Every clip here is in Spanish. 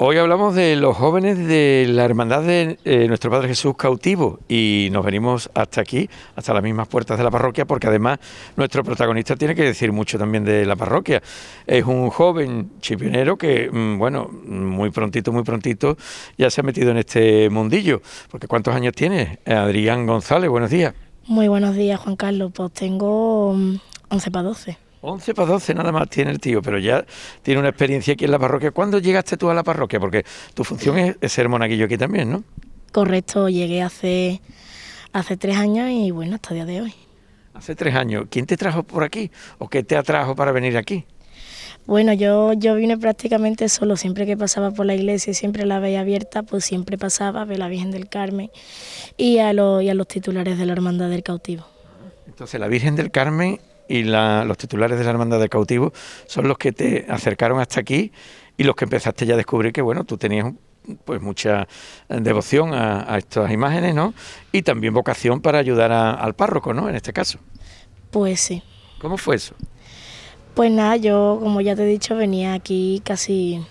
Hoy hablamos de los jóvenes de la Hermandad de eh, Nuestro Padre Jesús Cautivo y nos venimos hasta aquí, hasta las mismas puertas de la parroquia, porque además nuestro protagonista tiene que decir mucho también de la parroquia. Es un joven chipionero que, mm, bueno, muy prontito, muy prontito ya se ha metido en este mundillo. Porque ¿cuántos años tiene? Adrián González, buenos días. Muy buenos días, Juan Carlos. Pues tengo 11 para 12. ...once para 12 nada más tiene el tío, pero ya tiene una experiencia aquí en la parroquia. ¿Cuándo llegaste tú a la parroquia? Porque tu función es, ser monaguillo aquí también, ¿no? Correcto, llegué hace, hace tres años y bueno, hasta el día de hoy. Hace tres años. ¿Quién te trajo por aquí? ¿O qué te atrajo para venir aquí? Bueno, yo, yo vine prácticamente solo, siempre que pasaba por la iglesia y siempre la veía abierta, pues siempre pasaba a a la Virgen del Carmen y a, los, y a los titulares de la Hermandad del Cautivo. Entonces, la Virgen del Carmen y los titulares de la Hermandad de Cautivo... son los que te acercaron hasta aquí y los que empezaste ya a descubrir que, bueno, tú tenías pues mucha eh, devoción a, estas imágenes, ¿no? Y también vocación para ayudar al párroco, ¿no? En este caso. Pues sí. ¿Cómo fue eso? Pues nada, yo, como ya te he dicho, venía aquí casi,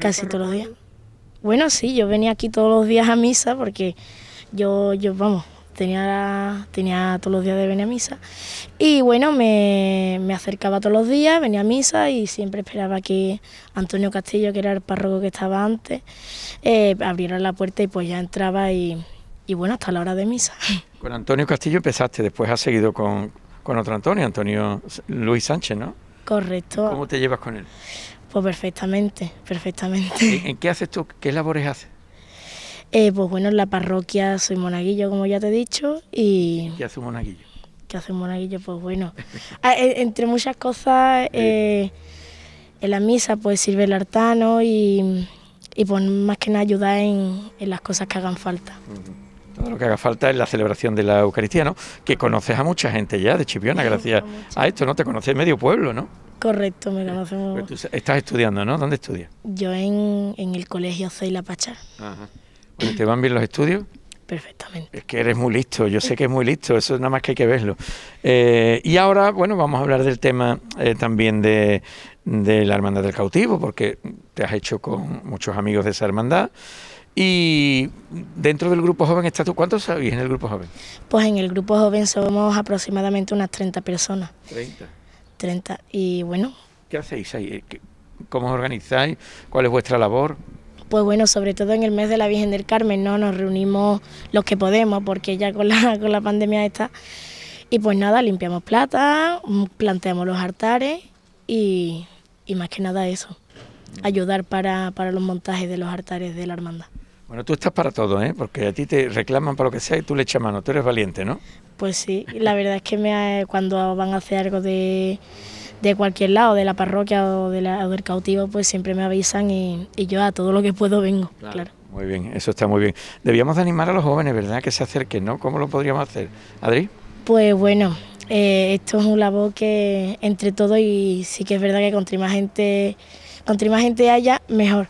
casi todos los días. Bueno, sí, yo venía aquí todos los días a misa porque yo, yo vamos, tenía, tenía todos los días de venir a misa. Y bueno, me, acercaba todos los días, venía a misa y siempre esperaba que Antonio Castillo, que era el párroco que estaba antes, eh, abriera la puerta y pues ya entraba y, bueno, hasta la hora de misa. Con Antonio Castillo empezaste, después has seguido con, con otro Antonio, Antonio Luis Sánchez, ¿no? Correcto. ¿Cómo te llevas con él? Pues perfectamente, perfectamente. ¿En, en qué haces tú? ¿Qué labores haces? Eh, pues bueno, en la parroquia soy monaguillo, como ya te he dicho, y... ¿Qué hace un monaguillo? ¿Qué hace monaguillo? Pues bueno, e, entre muchas cosas, eh, en la misa pues sirve el artano y, y pues más que nada ayuda en, las cosas que hagan falta. Todo lo que haga falta es la celebración de la Eucaristía, ¿no? Que conoces a mucha gente ya de Chipiona, gracias a, esto, ¿no? Te conoces medio pueblo, ¿no? Correcto, me pues conocemos. Tú estás estudiando, ¿no? ¿Dónde estudias? Yo en, en el colegio Ceila Pachá. Ajá. ¿Te van bien los estudios? Perfectamente. Es que eres muy listo, yo sé que es muy listo, eso nada más que hay que verlo. Eh, y ahora, bueno, vamos a hablar del tema eh, también de, la Hermandad del Cautivo, porque te has hecho con muchos amigos de esa hermandad. Y dentro del grupo joven estás tú, ¿cuántos sabéis en el grupo joven? Pues en el grupo joven somos aproximadamente unas 30 personas. 30. 30, y bueno. ¿Qué hacéis ahí? ¿Cómo os organizáis? ¿Cuál es vuestra labor? pues bueno, sobre todo en el mes de la Virgen del Carmen, ¿no? Nos reunimos los que podemos, porque ya con la, con la pandemia está. Y pues nada, limpiamos plata, mm, planteamos los altares y, más que nada eso, ayudar para, los montajes de los altares de la hermandad. Bueno, tú estás para todo, ¿eh? Porque a ti te reclaman para lo que sea y tú le echas mano. Tú eres valiente, ¿no? Pues sí, la verdad es que me, cuando van a hacer algo de de cualquier lado, de la parroquia o, de la, del cautivo, pues siempre me avisan y, yo a todo lo que puedo vengo, claro. Muy bien, eso está muy bien. Debíamos animar a los jóvenes, ¿verdad?, que se acerquen, ¿no? ¿Cómo lo podríamos hacer? Adri. Pues bueno, eh, esto es un labor que entre todo y sí que es verdad que contra más gente, contra más gente haya, mejor.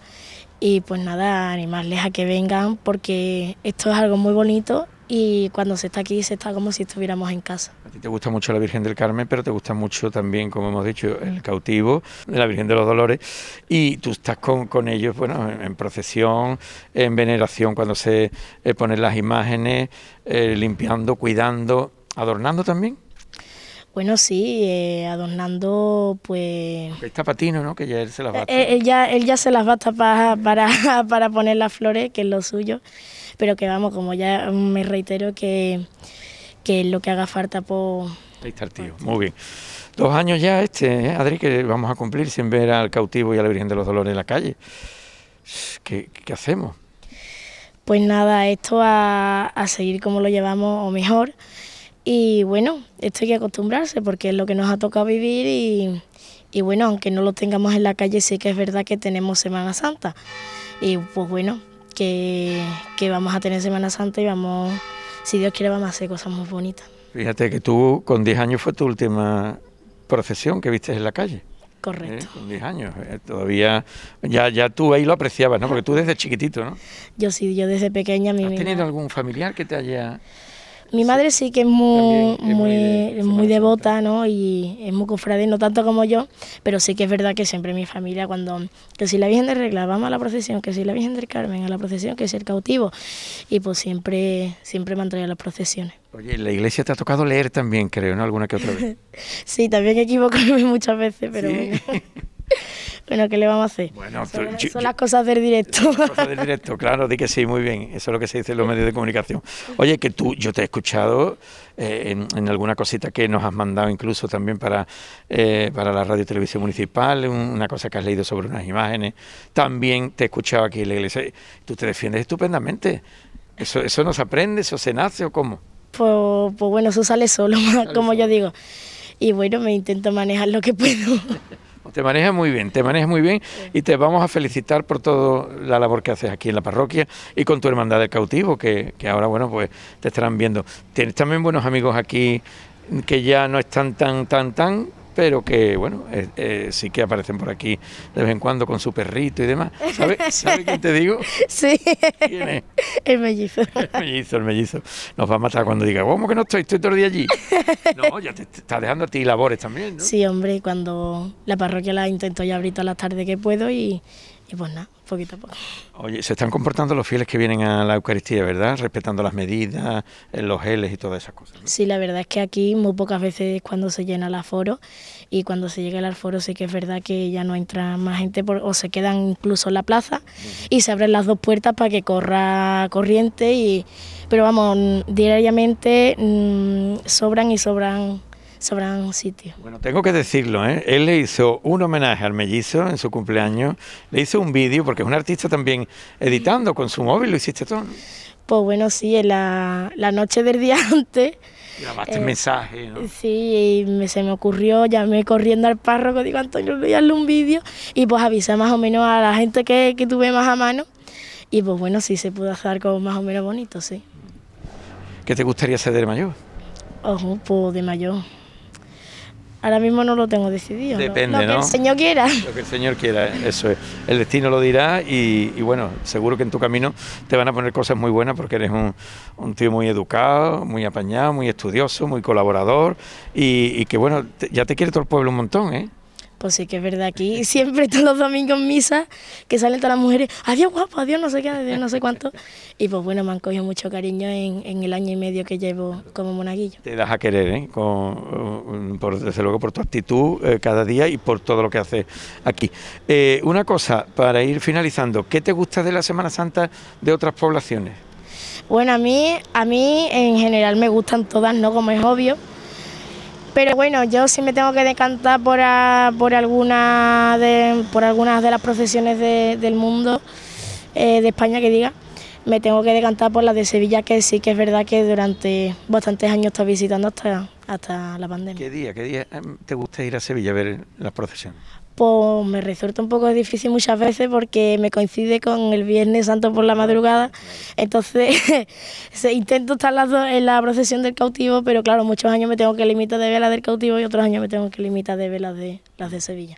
Y pues nada, animarles a que vengan porque esto es algo muy bonito y cuando se está aquí se está como si estuviéramos en casa. A ti te gusta mucho la Virgen del Carmen, pero te gusta mucho también, como hemos dicho, el cautivo, la Virgen de los Dolores, y tú estás con, ellos, bueno, en, procesión, en veneración cuando se eh, ponen las imágenes, eh, limpiando, cuidando, adornando también. Bueno, sí, eh, adornando, pues... Está patino, ¿no? Que ya él se las va a... él, ya, él ya se las va para, para, para poner las flores, que es lo suyo pero que vamos, como ya me reitero que, que lo que haga falta por... Pues, Ahí está el tío, muy bien. Dos años ya este, ¿eh, Adri, que vamos a cumplir sin ver al cautivo y a la Virgen de los Dolores en la calle. ¿Qué, qué hacemos? Pues nada, esto a, a seguir como lo llevamos o mejor. Y bueno, esto hay que acostumbrarse porque es lo que nos ha tocado vivir y, y bueno, aunque no lo tengamos en la calle, sí que es verdad que tenemos Semana Santa. Y pues bueno, que, vamos a tener Semana Santa y vamos, si Dios quiere, vamos a hacer cosas muy bonitas. Fíjate que tú con 10 años fue tu última procesión que viste en la calle. Correcto. ¿Eh? Con 10 años. Eh, todavía, ya, ya tú ahí lo apreciabas, ¿no? Porque tú desde chiquitito, ¿no? Yo sí, yo desde pequeña. Mi ¿Has tenido algún familiar que te haya mi madre sí que es muy, muy, devota, ¿no? Y es muy cofrade, no tanto como yo, pero sí que es verdad que siempre mi familia, cuando, que si la Virgen de Regla, vamos a la procesión, que si la Virgen del Carmen, a la procesión, que es el cautivo, y pues siempre, siempre me han traído las procesiones. Oye, en la iglesia te ha tocado leer también, creo, ¿no? Alguna que otra vez. sí, también equivoco muchas veces, pero bueno. Bueno, ¿qué le vamos a hacer? son, las cosas del directo. del directo, claro, di que sí, muy bien. Eso es lo que se dice en los medios de comunicación. Oye, que tú, yo te he escuchado eh, en, alguna cosita que nos has mandado incluso también para, eh, para la radio y televisión municipal, una cosa que has leído sobre unas imágenes. También te he escuchado aquí en la iglesia. Tú te defiendes estupendamente. ¿Eso, eso nos aprende, eso se nace o cómo? Pues, pues bueno, eso sale solo, como yo digo. Y bueno, me intento manejar lo que puedo te manejas muy bien, te manejas muy bien y te vamos a felicitar por toda la labor que haces aquí en la parroquia y con tu hermandad del cautivo, que, que ahora, bueno, pues te estarán viendo. Tienes también buenos amigos aquí que ya no están tan, tan, tan, pero que bueno, eh, eh, sí que aparecen por aquí de vez en cuando con su perrito y demás. ¿Sabes ¿sabe quién te digo? Sí. El mellizo. El mellizo, el mellizo. Nos va a matar cuando diga, ¿cómo que no estoy? Estoy todo el día allí. No, ya te, está dejando a ti labores también, ¿no? Sí, hombre, cuando la parroquia la intento ya abrir todas las tardes que puedo y, y pues nada, poquito a poco. Oye, se están comportando los fieles que vienen a la Eucaristía, ¿verdad? Respetando las medidas, eh, los geles y todas esas cosas. Sí, la verdad es que aquí muy pocas veces cuando se llena el aforo y cuando se llega el aforo sí que es verdad que ya no entra más gente o se quedan incluso en la plaza y se abren las dos puertas para que corra corriente y pero vamos, diariamente mm, sobran y sobran un sitio. Bueno, tengo que decirlo, ¿eh? él le hizo un homenaje al mellizo en su cumpleaños, le hizo un vídeo, porque es un artista también editando con su móvil, lo hiciste todo. Pues bueno, sí, en la, noche del día antes. Grabaste eh, mensaje, ¿no? Sí, y me, se me ocurrió, llamé corriendo al párroco, digo, Antonio, voy a darle un vídeo, y pues avisé más o menos a la gente que, tuve más a mano, y pues bueno, sí se pudo hacer como más o menos bonito, sí. ¿Qué te gustaría hacer de mayor? Ojo, pues de mayor. Ahora mismo no lo tengo decidido. Depende, lo, que el Señor quiera. Lo que el Señor quiera, eso es. El destino lo dirá y, bueno, seguro que en tu camino te van a poner cosas muy buenas porque eres un, tío muy educado, muy apañado, muy estudioso, muy colaborador y, que bueno, ya te quiere todo el pueblo un montón, ¿eh? Pues sí que es verdad, aquí siempre todos los domingos misa, que salen todas las mujeres, adiós guapo, adiós no sé qué, adiós no sé cuánto. Y pues bueno, me han cogido mucho cariño en, el año y medio que llevo como monaguillo. Te das a querer, ¿eh? Mm, desde luego por tu actitud eh, cada día y por todo lo que haces aquí. Eh, una cosa, para ir finalizando, ¿qué te gusta de la Semana Santa de otras poblaciones? Bueno, a mí, a mí en general me gustan todas, ¿no? Como es obvio pero bueno, yo sí me tengo que decantar por, por, alguna de, por algunas de las procesiones del mundo, eh, de España que diga, me tengo que decantar por las de Sevilla, que sí que es verdad que durante bastantes años está visitando hasta, hasta la pandemia. qué día eh, te gusta ir a Sevilla a ver las procesiones? pues me resulta un poco difícil muchas veces porque me coincide con el Viernes Santo por la madrugada. Entonces, intento estar en la procesión del cautivo, pero claro, muchos años me tengo que limitar de velas del cautivo y otros años me tengo que limitar de velas de, las de Sevilla.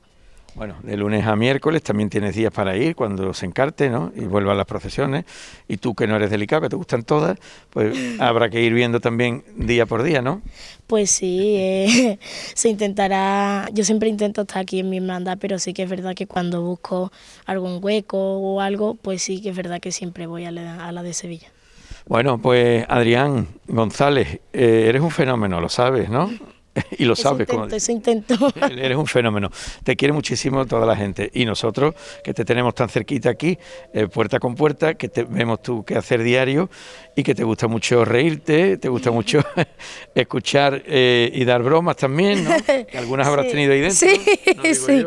Bueno, de lunes a miércoles también tienes días para ir cuando se encarte, ¿no? Y a las procesiones. Y tú que no eres delicado, que te gustan todas, pues habrá que ir viendo también día por día, ¿no? Pues sí, eh, se intentará. Yo siempre intento estar aquí en mi hermandad, pero sí que es verdad que cuando busco algún hueco o algo, pues sí que es verdad que siempre voy a la, de Sevilla. Bueno, pues Adrián González, eh, eres un fenómeno, lo sabes, ¿no? y lo sabes. Como, Eres un fenómeno. Te quiere muchísimo toda la gente. Y nosotros, que te tenemos tan cerquita aquí, eh, puerta con puerta, que te, vemos tú que hacer diario y que te gusta mucho reírte, te gusta mucho escuchar eh, y dar bromas también, algunas habrás tenido ahí dentro. Sí, sí.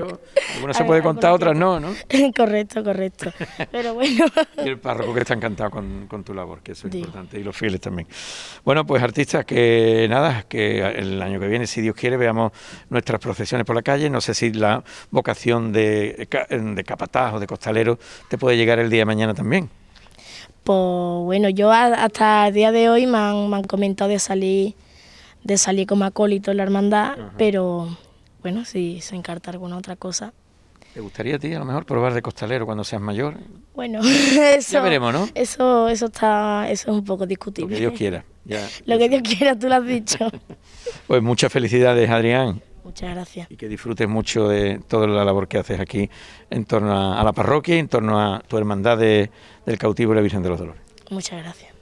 Algunas se puede contar, otras no, ¿no? correcto, correcto. Pero bueno. y el párroco que está encantado con, tu labor, que eso es importante, y los fieles también. Bueno, pues artistas, que nada, que el año que viene si Dios quiere, veamos nuestras procesiones por la calle. No sé si la vocación de, de capataz o de costalero te puede llegar el día de mañana también. Pues bueno, yo hasta el día de hoy me han, comentado de salir, de salir como acólito en la hermandad, pero bueno, si se encarta alguna otra cosa. ¿Te gustaría a ti a lo mejor probar de costalero cuando seas mayor? Bueno, eso, ya veremos, ¿no? Eso, eso está, eso es un poco discutible. Si Dios quiera lo que Dios quiera, tú lo has dicho. Pues muchas felicidades, Adrián. Muchas gracias. Y que disfrutes mucho de toda la labor que haces aquí en torno a, la parroquia, en torno a tu hermandad del cautivo y la Virgen de los Dolores. Muchas gracias.